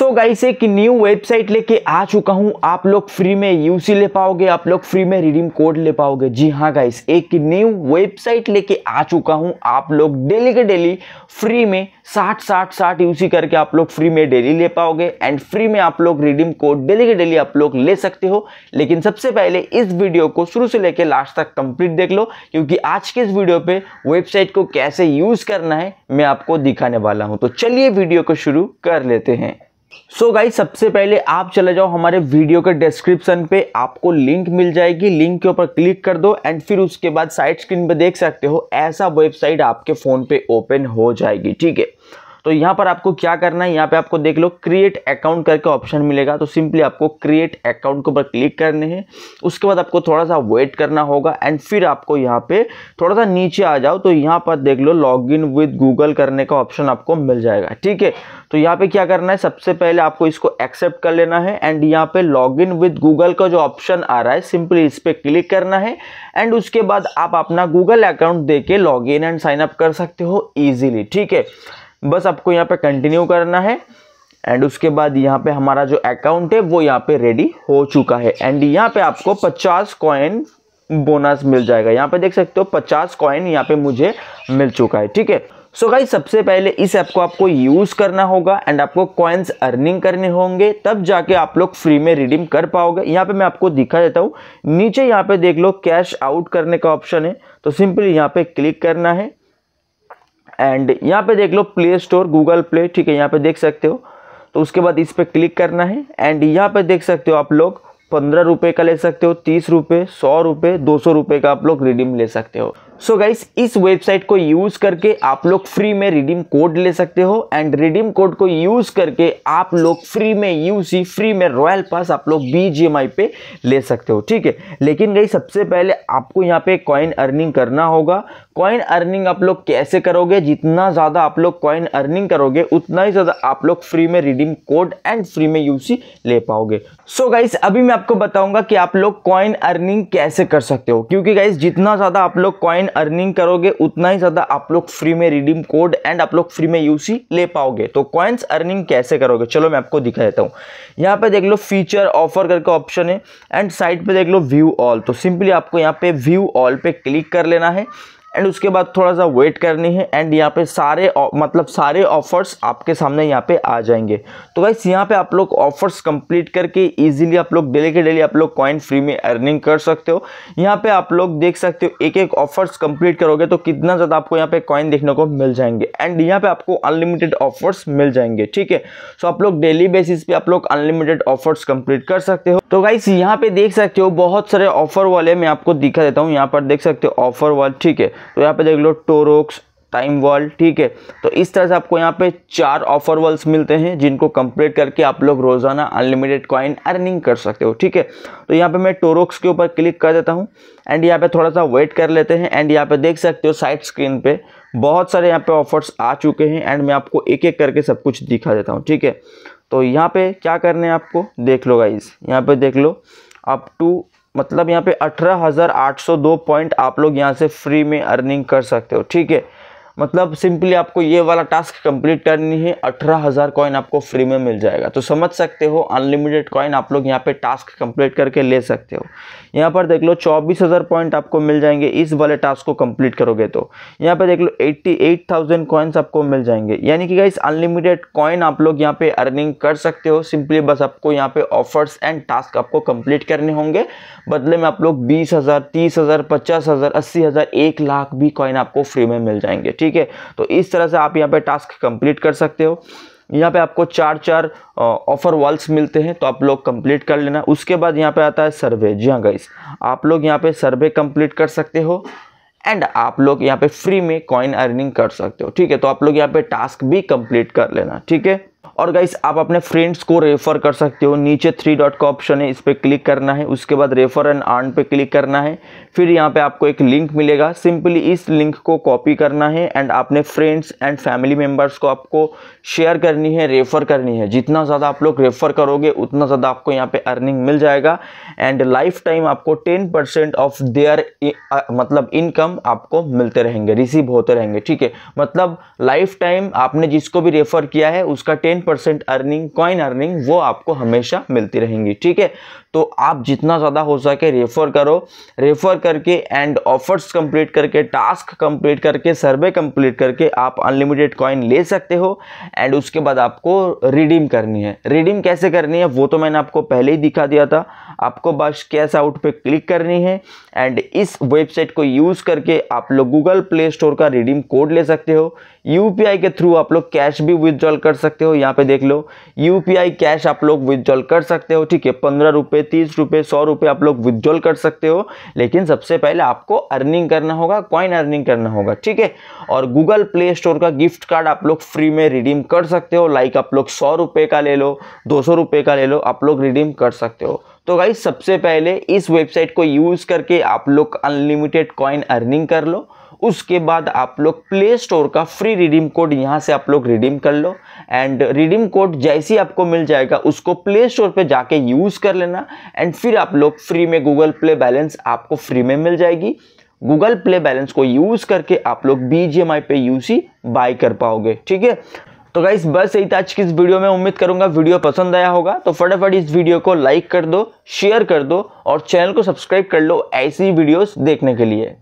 सो so guys एक new website लेके आ चुका हूँ आप लोग फ्री में यूसी ले पाओगे आप लोग फ्री में रिडीम कोड ले पाओगे जी हाँ गाइस एक न्यू वेबसाइट लेके आ चुका हूँ आप लोग डेली के डेली फ्री में साठ साठ साठ यूसी करके आप लोग फ्री में डेली ले पाओगे एंड फ्री में आप लोग रिडीम कोड डेली के डेली आप लोग ले सकते हो लेकिन सबसे पहले इस वीडियो को शुरू से लेकर लास्ट तक कंप्लीट देख लो क्योंकि आज के इस वीडियो पे वेबसाइट को कैसे यूज़ करना है मैं आपको दिखाने वाला हूँ तो चलिए वीडियो को शुरू कर लेते हैं सो so गाइज सबसे पहले आप चले जाओ हमारे वीडियो के डिस्क्रिप्शन पे आपको लिंक मिल जाएगी लिंक के ऊपर क्लिक कर दो एंड फिर उसके बाद साइड स्क्रीन पे देख सकते हो ऐसा वेबसाइट आपके फ़ोन पे ओपन हो जाएगी ठीक है तो यहाँ पर आपको क्या करना है यहाँ पे आपको देख लो क्रिएट अकाउंट करके ऑप्शन मिलेगा तो सिंपली आपको क्रिएट अकाउंट के ऊपर क्लिक करने हैं उसके बाद आपको थोड़ा सा वेट करना होगा एंड फिर आपको यहाँ पे थोड़ा सा नीचे आ जाओ तो यहाँ पर देख लो लॉग इन विद गूगल करने का ऑप्शन आपको मिल जाएगा ठीक है तो यहाँ पे क्या करना है सबसे पहले आपको इसको एक्सेप्ट कर लेना है एंड यहाँ पे लॉग इन विद गूगल का जो ऑप्शन आ रहा है सिंपली इस पर क्लिक करना है एंड उसके बाद आप अपना गूगल अकाउंट दे के log in and sign up कर सकते हो ईजिली ठीक है बस आपको यहाँ पे कंटिन्यू करना है एंड उसके बाद यहाँ पे हमारा जो अकाउंट है वो यहाँ पे रेडी हो चुका है एंड यहाँ पे आपको 50 कॉइन बोनस मिल जाएगा यहाँ पे देख सकते हो 50 कॉइन यहाँ पे मुझे मिल चुका है ठीक है सो भाई सबसे पहले इस ऐप को आपको यूज़ करना होगा एंड आपको कॉइन्स अर्निंग करने होंगे तब जाके आप लोग फ्री में रिडीम कर पाओगे यहाँ पे मैं आपको दिखा देता हूँ नीचे यहाँ पे देख लो कैश आउट करने का ऑप्शन है तो सिंपली यहाँ पे क्लिक करना है एंड यहाँ पे देख लो प्ले स्टोर गूगल प्ले ठीक है यहाँ पे देख सकते हो तो उसके बाद इस पर क्लिक करना है एंड यहाँ पे देख सकते हो आप लोग पंद्रह रुपये का ले सकते हो तीस रुपये सौ रुपये दो सौ रुपये का आप लोग रिडीम ले सकते हो सो so गाइस इस वेबसाइट को यूज़ करके आप लोग फ्री में रिडीम कोड ले सकते हो एंड रिडीम कोड को यूज़ करके आप लोग फ्री में यूसी फ्री में रॉयल पास आप लोग बी पे ले सकते हो ठीक है लेकिन गई सबसे पहले आपको यहाँ पे कॉइन अर्निंग करना होगा कॉइन अर्निंग आप लोग कैसे करोगे जितना ज़्यादा आप लोग कॉइन अर्निंग करोगे उतना ही ज़्यादा आप लोग फ्री में रिडीम कोड एंड फ्री में यूसी ले पाओगे सो so गाइस अभी मैं आपको बताऊंगा कि आप लोग कॉइन अर्निंग कैसे कर सकते हो क्योंकि गाइस जितना ज़्यादा आप लोग कॉइन अर्निंग करोगे उतना ही ज़्यादा आप लोग फ्री में रिडीम कोड एंड आप लोग फ्री में यूसी ले पाओगे तो कॉइन्स अर्निंग कैसे करोगे चलो मैं आपको दिखा देता हूँ यहाँ पे देख लो फीचर ऑफर करके ऑप्शन है एंड साइड पे देख लो व्यू ऑल तो सिंपली आपको यहाँ पे व्यू ऑल पे क्लिक कर लेना है एंड उसके बाद थोड़ा सा वेट करनी है एंड यहाँ पे सारे मतलब सारे ऑफर्स आपके सामने यहाँ पे आ जाएंगे तो गाइस यहाँ पे आप लोग ऑफर्स कंप्लीट करके इजीली आप लोग डेली के डेली आप लोग कॉइन फ्री में अर्निंग कर सकते हो यहाँ पे आप लोग देख सकते हो एक एक ऑफर्स कंप्लीट करोगे तो कितना ज़्यादा आपको यहाँ पे कॉइन देखने को मिल जाएंगे एंड यहाँ पर आपको अनलिमिटेड ऑफर्स मिल जाएंगे ठीक है सो तो आप लोग डेली बेसिस पे आप लोग अनलिमिटेड ऑफर्स कंप्लीट कर सकते हो तो गाइस यहाँ पे देख सकते हो बहुत सारे ऑफर वाले मैं आपको दिखा देता हूँ यहाँ पर देख सकते हो ऑफर वाले ठीक है तो यहाँ पे देख लो टोरोक्स टाइम वॉल ठीक है तो इस तरह से आपको यहाँ पे चार ऑफर वॉल्स मिलते हैं जिनको कंप्लीट करके आप लोग रोज़ाना अनलिमिटेड कॉइन अर्निंग कर सकते हो ठीक है तो यहाँ पे मैं टोरोक्स के ऊपर क्लिक कर देता हूँ एंड यहाँ पे थोड़ा सा वेट कर लेते हैं एंड यहाँ पे देख सकते हो साइड स्क्रीन पे बहुत सारे यहाँ पे ऑफर्स आ चुके हैं एंड मैं आपको एक एक करके सब कुछ दिखा देता हूँ ठीक है तो यहाँ पे क्या करने हैं आपको देख लो गाइज यहाँ पे देख लो अप टू मतलब यहाँ पे अठारह हज़ार आठ सौ दो पॉइंट आप लोग यहाँ से फ्री में अर्निंग कर सकते हो ठीक है मतलब सिंपली आपको ये वाला टास्क कंप्लीट करनी है अठारह हज़ार कॉइन आपको फ्री में मिल जाएगा तो समझ सकते हो अनलिमिटेड कॉइन आप लोग यहाँ पे टास्क कंप्लीट करके ले सकते हो यहाँ पर देख लो चौबीस हज़ार पॉइंट आपको मिल जाएंगे इस वाले टास्क को कंप्लीट करोगे तो यहाँ पर देख लो एट्टी एट थाउजेंड कॉइन्स आपको मिल जाएंगे यानी कि इस अनलिमिटेड कॉइन आप लोग यहाँ पे अर्निंग कर सकते हो सिंपली बस आपको यहाँ पे ऑफर्स एंड टास्क आपको कम्प्लीट करने होंगे बदले में आप लोग बीस हज़ार तीस हज़ार पचास हज़ार अस्सी हज़ार एक लाख भी कॉइन आपको फ्री में मिल जाएंगे ठीक ठीक है तो इस तरह से आप यहाँ पे टास्क कंप्लीट कर सकते हो यहाँ पे आपको चार चार ऑफर वॉल्स मिलते हैं तो आप लोग कंप्लीट कर लेना उसके बाद यहाँ पे आता है सर्वे जी हाँ गाइस आप लोग यहाँ पे सर्वे कंप्लीट कर सकते हो एंड आप लोग यहाँ पे फ्री में कॉइन अर्निंग कर सकते हो ठीक है तो आप लोग यहाँ पे टास्क भी कंप्लीट कर लेना ठीक है और गाइस आप अपने फ्रेंड्स को रेफ़र कर सकते हो नीचे थ्री डॉट का ऑप्शन है इस पर क्लिक करना है उसके बाद रेफ़र एंड आर्न पे क्लिक करना है फिर यहाँ पे आपको एक लिंक मिलेगा सिंपली इस लिंक को कॉपी करना है एंड अपने फ्रेंड्स एंड फैमिली मेम्बर्स को आपको शेयर करनी है रेफ़र करनी है जितना ज़्यादा आप लोग रेफ़र करोगे उतना ज़्यादा आपको यहाँ पर अर्निंग मिल जाएगा एंड लाइफ टाइम आपको टेन परसेंट ऑफ देयर मतलब इनकम आपको मिलते रहेंगे रिसीव होते रहेंगे ठीक है मतलब लाइफ टाइम आपने जिसको भी रेफ़र किया है उसका ten percent earning coin earning वो आपको हमेशा मिलती रहेंगी ठीक है तो आप जितना ज़्यादा हो सके रेफर करो रेफर करके एंड ऑफर्स कंप्लीट करके टास्क कंप्लीट करके सर्वे कंप्लीट करके आप अनलिमिटेड कॉइन ले सकते हो एंड उसके बाद आपको रिडीम करनी है रिडीम कैसे करनी है वो तो मैंने आपको पहले ही दिखा दिया था आपको बस कैश आउट पे क्लिक करनी है एंड इस वेबसाइट को यूज़ करके आप लोग गूगल प्ले स्टोर का रिडीम कोड ले सकते हो यू के थ्रू आप लोग कैश भी विदड्रॉल कर सकते हो या यहाँ पे देख लो यूपीआई कैश आप लोग विदड्रॉल कर सकते हो ठीक है पंद्रह रुपये तीस रुपये सौ रुपये आप लोग विदड्रॉल कर सकते हो लेकिन सबसे पहले आपको अर्निंग करना होगा कॉइन अर्निंग करना होगा ठीक है और गूगल प्ले स्टोर का गिफ्ट कार्ड आप लोग फ्री में रिडीम कर सकते हो लाइक आप लोग सौ रुपये का ले लो दो सौ रुपये का ले लो आप लोग रिडीम कर सकते हो तो गाइज सबसे पहले इस वेबसाइट को यूज़ करके आप लोग अनलिमिटेड कॉइन अर्निंग कर लो उसके बाद आप लोग प्ले स्टोर का फ्री रिडीम कोड यहाँ से आप लोग रिडीम कर लो एंड रिडीम कोड जैसे ही आपको मिल जाएगा उसको प्ले स्टोर पर जाके यूज़ कर लेना एंड फिर आप लोग फ्री में गूगल प्ले बैलेंस आपको फ्री में मिल जाएगी गूगल प्ले बैलेंस को यूज़ करके आप लोग बी जी एम आई पे यू सी बाई कर पाओगे ठीक है तो गाइस बस यही था आज की इस वीडियो में उम्मीद करूंगा वीडियो पसंद आया होगा तो फटाफट इस वीडियो को लाइक कर दो शेयर कर दो और चैनल को सब्सक्राइब कर लो ऐसी वीडियोस देखने के लिए